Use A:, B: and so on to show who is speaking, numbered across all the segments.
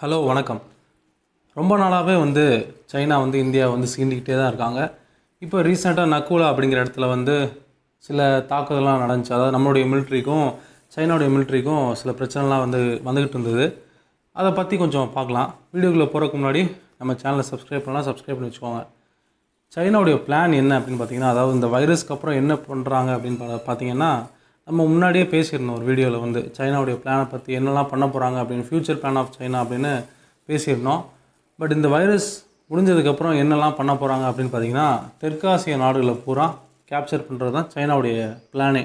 A: hello வணக்கம் ரொம்ப நாளாகவே வந்து சைனா வந்து இந்தியா வந்து சீண்டிக்கிட்டே தான் இருக்காங்க இப்போ ரீசெண்டாக நக்கூலா அப்படிங்கிற இடத்துல வந்து சில தாக்குதலாம் நடந்துச்சு அதாவது நம்மளுடைய மிலிட்ரிக்கும் சைனாவுடைய மிலிட்ரிக்கும் சில பிரச்சனைலாம் வந்து வந்துக்கிட்டு இருந்தது அதை பற்றி கொஞ்சம் பார்க்கலாம் வீடியோக்குள்ளே போகிறதுக்கு முன்னாடி நம்ம சேனலை சப்ஸ்கிரைப் பண்ணலாம் சப்ஸ்கிரைப் பண்ணி வச்சுக்கோங்க சைனாவுடைய பிளான் என்ன அப்படின்னு பார்த்தீங்கன்னா அதாவது இந்த வைரஸ்க்கு அப்புறம் என்ன பண்ணுறாங்க அப்படின்னு பார்த்தீங்கன்னா நம்ம முன்னாடியே பேசியிருந்தோம் ஒரு வீடியோவில் வந்து சைனாவுடைய பிளானை பற்றி என்னெல்லாம் பண்ண போகிறாங்க அப்படின்னு ஃப்யூச்சர் பிளான் ஆஃப் சைனா அப்படின்னு பேசியிருந்தோம் பட் இந்த வைரஸ் முடிஞ்சதுக்கப்புறம் என்னெல்லாம் பண்ண போகிறாங்க அப்படின்னு பார்த்திங்கன்னா தெற்காசிய நாடுகளை பூரா கேப்சர் பண்ணுறது தான் சைனாவுடைய பிளானே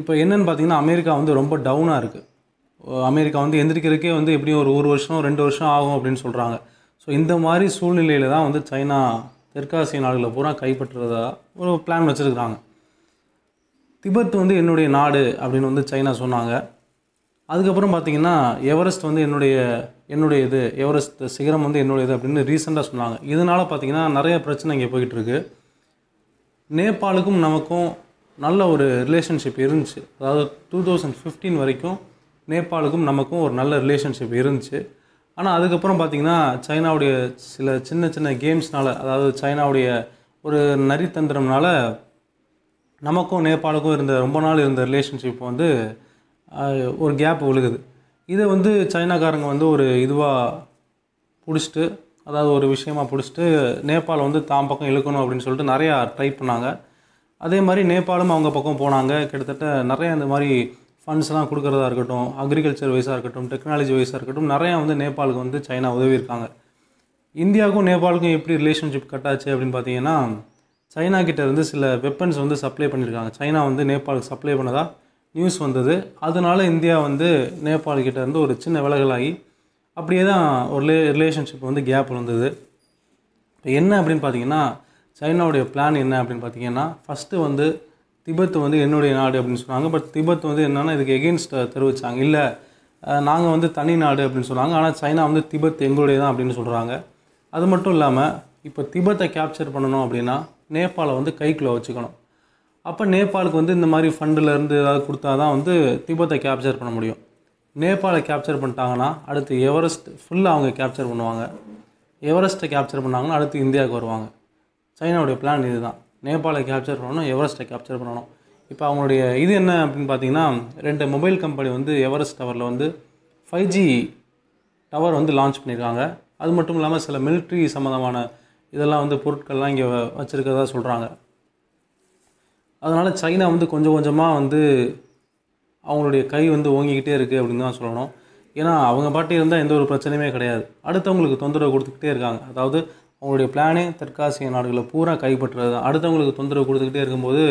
A: இப்போ என்னென்னு பார்த்திங்கன்னா அமெரிக்கா வந்து ரொம்ப டவுனாக இருக்குது அமெரிக்கா வந்து எந்திரிக்கிறதுக்கே வந்து எப்படியும் ஒரு ஒரு வருஷம் ரெண்டு வருஷம் ஆகும் அப்படின்னு சொல்கிறாங்க ஸோ இந்த மாதிரி சூழ்நிலையில் தான் வந்து சைனா தெற்காசிய நாடுகளை பூரா கைப்பற்றுறதா ஒரு பிளான் வச்சுருக்குறாங்க திபெத் வந்து என்னுடைய நாடு அப்படின்னு வந்து சைனா சொன்னாங்க அதுக்கப்புறம் பார்த்திங்கன்னா எவரெஸ்ட் வந்து என்னுடைய என்னுடைய இது எவரெஸ்ட் சிகரம் வந்து என்னுடைய இது அப்படின்னு ரீசெண்டாக சொன்னாங்க இதனால் பார்த்திங்கன்னா நிறைய பிரச்சனை இங்கே போய்கிட்டு இருக்குது நேபாளுக்கும் நமக்கும் நல்ல ஒரு ரிலேஷன்ஷிப் இருந்துச்சு அதாவது டூ தௌசண்ட் ஃபிஃப்டீன் வரைக்கும் நேபாளுக்கும் நமக்கும் ஒரு நல்ல ரிலேஷன்ஷிப் இருந்துச்சு ஆனால் அதுக்கப்புறம் பார்த்திங்கன்னா சைனாவுடைய சில சின்ன சின்ன கேம்ஸ்னால் அதாவது சைனாவுடைய ஒரு நரித்தந்திரம்னால நமக்கும் நேபாளுக்கும் இருந்த ரொம்ப நாள் இருந்த ரிலேஷன்ஷிப் வந்து ஒரு கேப் விழுகுது இதை வந்து சைனாக்காரங்க வந்து ஒரு இதுவாக பிடிச்சிட்டு அதாவது ஒரு விஷயமா பிடிச்சிட்டு நேபாளை வந்து தாம் பக்கம் இழுக்கணும் அப்படின்னு சொல்லிட்டு நிறையா ட்ரை பண்ணாங்க அதே மாதிரி நேபாளும் அவங்க பக்கம் போனாங்க கிட்டத்தட்ட நிறையா இந்த மாதிரி ஃபண்ட்ஸ்லாம் கொடுக்குறதா இருக்கட்டும் அக்ரிகல்ச்சர் வைஸாக இருக்கட்டும் டெக்னாலஜி வைஸாக இருக்கட்டும் நிறையா வந்து நேபாளுக்கு வந்து சைனா உதவியிருக்காங்க இந்தியாவுக்கும் நேபாளுக்கும் எப்படி ரிலேஷன்ஷிப் கட்டாச்சு அப்படின்னு பார்த்தீங்கன்னா சைனா கிட்ட இருந்து சில வெப்பன்ஸ் வந்து சப்ளை பண்ணியிருக்காங்க சைனா வந்து நேபாளுக்கு சப்ளை பண்ணதா நியூஸ் வந்தது அதனால் இந்தியா வந்து நேபாள் கிட்ட இருந்து ஒரு சின்ன விலகலாகி அப்படியே தான் ஒரு ரிலேஷன்ஷிப் வந்து கேப் வந்தது இப்போ என்ன அப்படின்னு பார்த்தீங்கன்னா சைனாவுடைய பிளான் என்ன அப்படின்னு பார்த்தீங்கன்னா ஃபஸ்ட்டு வந்து திபெத் வந்து என்னுடைய நாடு அப்படின்னு சொன்னாங்க பட் திபெத் வந்து என்னென்னா இதுக்கு எகென்ஸ்ட் தெரிவித்தாங்க இல்லை நாங்கள் வந்து தனி நாடு அப்படின்னு சொன்னாங்க ஆனால் சைனா வந்து திபெத் எங்களுடைய தான் அப்படின்னு சொல்கிறாங்க அது மட்டும் இல்லாமல் இப்போ திபெத்தை கேப்சர் பண்ணணும் அப்படின்னா நேபாளை வந்து கைக்குள்ளே வச்சுக்கணும் அப்போ நேபாளுக்கு வந்து இந்த மாதிரி இருந்து ஏதாவது கொடுத்தா தான் வந்து திபத்தை கேப்சர் பண்ண முடியும் நேபாளை கேப்சர் பண்ணிட்டாங்கன்னா அடுத்து எவரெஸ்ட் ஃபுல்லாக அவங்க கேப்சர் பண்ணுவாங்க எவரெஸ்ட்டை கேப்சர் பண்ணாங்கன்னா அடுத்து இந்தியாவுக்கு வருவாங்க சைனாவுடைய பிளான் இது தான் நேபாளை கேப்சர் பண்ணணும் எவரெஸ்ட்டை கேப்சர் பண்ணணும் இப்போ அவங்களுடைய இது என்ன அப்படின்னு பார்த்தீங்கன்னா ரெண்டு மொபைல் கம்பெனி வந்து எவரெஸ்ட் டவரில் வந்து ஃபைவ் ஜி டவர் வந்து லான்ச் பண்ணியிருக்காங்க அது மட்டும் இல்லாமல் சில மிலிட்ரி சம்மந்தமான இதெல்லாம் வந்து பொருட்கள்லாம் இங்கே வச்சுருக்கதா சொல்கிறாங்க அதனால் சைனா வந்து கொஞ்சம் கொஞ்சமாக வந்து அவங்களுடைய கை வந்து ஓங்கிக்கிட்டே இருக்குது அப்படின்னு தான் சொல்லணும் ஏன்னா அவங்க பாட்டி இருந்தால் எந்த ஒரு பிரச்சனையுமே கிடையாது அடுத்தவங்களுக்கு தொந்தரவு கொடுத்துக்கிட்டே இருக்காங்க அதாவது அவங்களுடைய பிளானே தெற்காசிய நாடுகளை பூரா கைப்பற்றுறது தான் அடுத்தவங்களுக்கு தொந்தரவு கொடுத்துக்கிட்டே இருக்கும்போது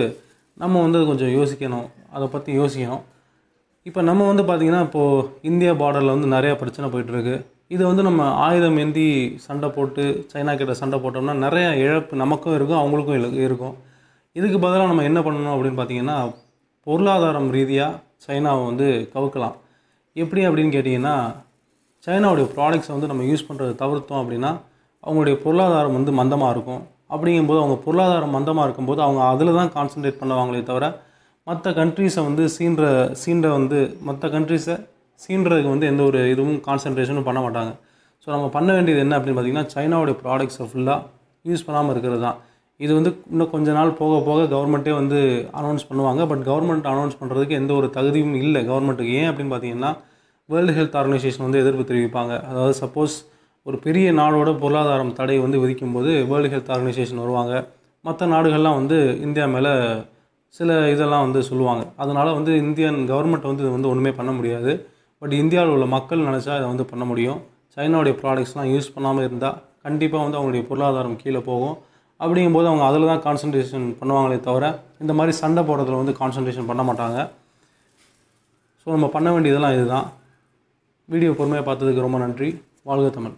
A: நம்ம வந்து கொஞ்சம் யோசிக்கணும் அதை பற்றி யோசிக்கணும் இப்போ நம்ம வந்து பார்த்திங்கன்னா இப்போது இந்தியா பார்டரில் வந்து நிறையா பிரச்சனை போயிட்டுருக்கு இதை வந்து நம்ம ஆயுதம் ஏந்தி சண்டை போட்டு சைனா கிட்ட சண்டை போட்டோம்னா நிறையா இழப்பு நமக்கும் இருக்கும் அவங்களுக்கும் இருக்கும் இதுக்கு பதிலாக நம்ம என்ன பண்ணணும் அப்படின்னு பார்த்தீங்கன்னா பொருளாதாரம் ரீதியாக சைனாவை வந்து கவுக்கலாம் எப்படி அப்படின்னு கேட்டிங்கன்னா சைனாவுடைய ப்ராடக்ட்ஸை வந்து நம்ம யூஸ் பண்ணுறது தவிர்த்தோம் அப்படின்னா அவங்களுடைய பொருளாதாரம் வந்து மந்தமாக இருக்கும் அப்படிங்கும்போது அவங்க பொருளாதாரம் மந்தமாக இருக்கும்போது அவங்க அதில் தான் கான்சன்ட்ரேட் பண்ணுவாங்களே தவிர மற்ற கண்ட்ரீஸை வந்து சீன்ற சீன்ற வந்து மற்ற கண்ட்ரீஸை சீன்றதுக்கு வந்து எந்த ஒரு இதுவும் கான்சன்ட்ரேஷனும் பண்ண மாட்டாங்க ஸோ நம்ம பண்ண வேண்டியது என்ன அப்படின்னு பார்த்திங்கன்னா சைனாவுடைய ப்ராடக்ட்ஸை ஃபுல்லாக யூஸ் பண்ணாமல் இருக்கிறது தான் இது வந்து இன்னும் கொஞ்ச நாள் போக போக கவர்மெண்ட்டே வந்து அனௌன்ஸ் பண்ணுவாங்க பட் கவர்மெண்ட் அனௌன்ஸ் பண்ணுறதுக்கு எந்த ஒரு தகுதியும் இல்லை கவர்மெண்ட்டுக்கு ஏன் அப்படின்னு பார்த்தீங்கன்னா வேர்ல்டு ஹெல்த் ஆர்கனைசேஷன் வந்து எதிர்ப்பு தெரிவிப்பாங்க அதாவது சப்போஸ் ஒரு பெரிய நாடோட பொருளாதாரம் தடை வந்து விதிக்கும் போது வேர்ல்டு ஹெல்த் ஆர்கனைசேஷன் வருவாங்க மற்ற நாடுகள்லாம் வந்து இந்தியா மேலே சில இதெல்லாம் வந்து சொல்லுவாங்க அதனால் வந்து இந்தியன் கவர்மெண்ட் வந்து இது வந்து ஒன்றுமே பண்ண முடியாது பட் இந்தியாவில் உள்ள மக்கள் நினச்சா இதை வந்து பண்ண முடியும் சைனாவுடைய ப்ராடக்ட்ஸ்லாம் யூஸ் பண்ணாமல் இருந்தால் கண்டிப்பாக வந்து அவங்களுடைய பொருளாதாரம் கீழே போகும் அப்படிங்கும்போது அவங்க அதில் தான் கான்சன்ட்ரேஷன் பண்ணுவாங்களே தவிர இந்த மாதிரி சண்டை போடுறதுல வந்து கான்சன்ட்ரேஷன் பண்ண மாட்டாங்க ஸோ நம்ம பண்ண வேண்டியதெல்லாம் இதுதான் வீடியோ பொறுமையாக பார்த்ததுக்கு ரொம்ப நன்றி வாழ்க தமிழ்